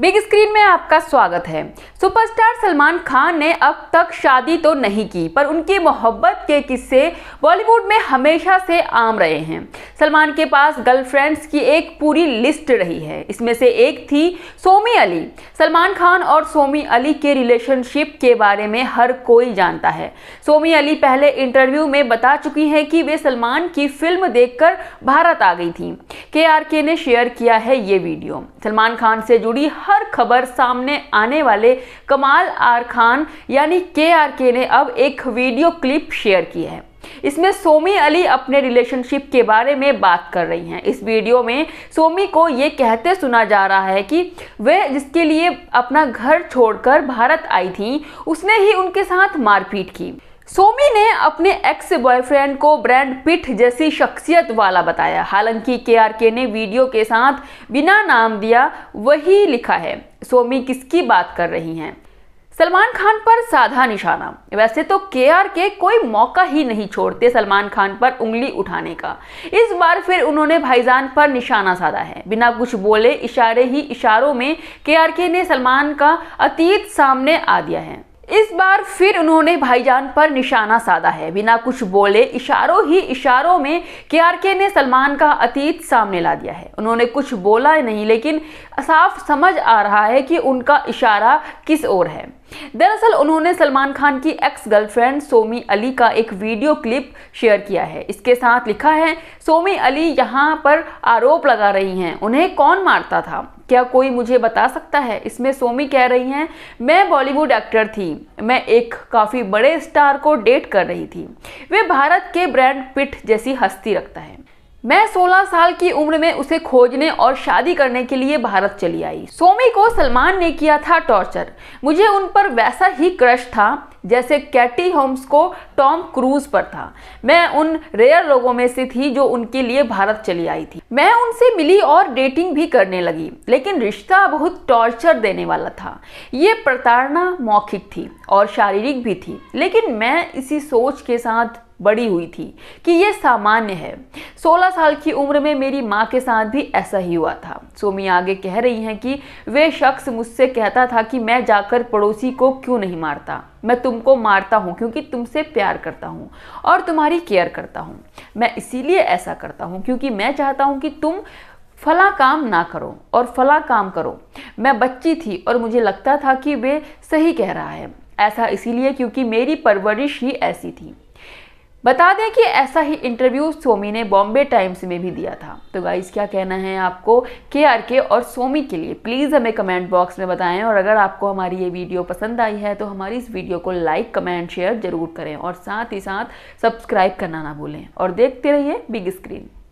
big screen में आपका स्वागत है सुपरस्टार सलमान खान ने अब तक शादी तो नहीं की पर उनकी मोहब्बत के किस्से बॉलीवुड में हमेशा से आम रहे हैं सलमान के पास गर्लफ्रेंड्स की एक पूरी लिस्ट रही है इसमें से एक थी सोमी अली सलमान खान और सोमी अली के रिलेशनशिप के बारे में हर कोई जानता है सोमी अली पहले इंटरव्यू में बता चुकी हैं कि वे सलमान की फिल्म देखकर भारत आ गई थी के आर के ने शेयर किया है ये वीडियो सलमान खान से जुड़ी हर खबर सामने आने वाले कमाल आर खान यानी के आर के ने अब एक वीडियो क्लिप शेयर की है इसमें सोमी अली अपने रिलेशनशिप के बारे में बात कर रही हैं इस वीडियो में सोमी को ये कहते सुना जा रहा है कि वह जिसके लिए अपना घर छोड़कर भारत आई थी उसने ही उनके साथ मारपीट की सोमी ने अपने एक्स बॉयफ्रेंड को ब्रांड पिट जैसी शख्सियत वाला बताया हालांकि के ने वीडियो के साथ बिना नाम दिया वही लिखा है सोमी किसकी बात कर रही हैं सलमान खान पर साधा निशाना वैसे तो के आर के कोई मौका ही नहीं छोड़ते सलमान खान पर उंगली उठाने का इस बार फिर उन्होंने भाईजान पर निशाना साधा है बिना कुछ बोले इशारे ही इशारों में के आर के ने सलमान का अतीत सामने आ दिया है इस बार फिर उन्होंने भाईजान पर निशाना साधा है बिना कुछ बोले इशारों ही इशारों में के ने सलमान का अतीत सामने ला दिया है उन्होंने कुछ बोला नहीं लेकिन साफ समझ आ रहा है कि उनका इशारा किस ओर है दरअसल उन्होंने सलमान खान की एक्स गर्लफ्रेंड सोमी अली का एक वीडियो क्लिप शेयर किया है इसके साथ लिखा है सोमी अली यहाँ पर आरोप लगा रही हैं उन्हें कौन मारता था क्या कोई मुझे बता सकता है इसमें सोमी कह रही हैं मैं बॉलीवुड एक्टर थी मैं एक काफ़ी बड़े स्टार को डेट कर रही थी वे भारत के ब्रांड पिट जैसी हस्ती रखता है मैं 16 साल की उम्र में उसे खोजने और शादी करने के लिए भारत चली आई सोमी को सलमान ने किया था टॉर्चर मुझे उन पर वैसा ही क्रश था जैसे कैटी होम्स को टॉम क्रूज पर था मैं उन रेयर लोगों में से थी जो उनके लिए भारत चली आई थी मैं उनसे मिली और डेटिंग भी करने लगी लेकिन रिश्ता बहुत टॉर्चर देने वाला था ये प्रताड़ना मौखिक थी और शारीरिक भी थी लेकिन मैं इसी सोच के साथ बड़ी हुई थी कि ये सामान्य है 16 साल की उम्र में मेरी माँ के साथ भी ऐसा ही हुआ था सोमी आगे कह रही हैं कि वे शख्स मुझसे कहता था कि मैं जाकर पड़ोसी को क्यों नहीं मारता मैं तुमको मारता हूँ क्योंकि तुमसे प्यार करता हूँ और तुम्हारी केयर करता हूँ मैं इसीलिए ऐसा करता हूँ क्योंकि मैं चाहता हूँ कि तुम फला काम ना करो और फला काम करो मैं बच्ची थी और मुझे लगता था कि वे सही कह रहा है ऐसा इसीलिए क्योंकि मेरी परवरिश ही ऐसी थी बता दें कि ऐसा ही इंटरव्यू सोमी ने बॉम्बे टाइम्स में भी दिया था तो गाइज क्या कहना है आपको के आर के और सोमी के लिए प्लीज़ हमें कमेंट बॉक्स में बताएं और अगर आपको हमारी ये वीडियो पसंद आई है तो हमारी इस वीडियो को लाइक कमेंट शेयर जरूर करें और साथ ही साथ सब्सक्राइब करना ना भूलें और देखते रहिए बिग स्क्रीन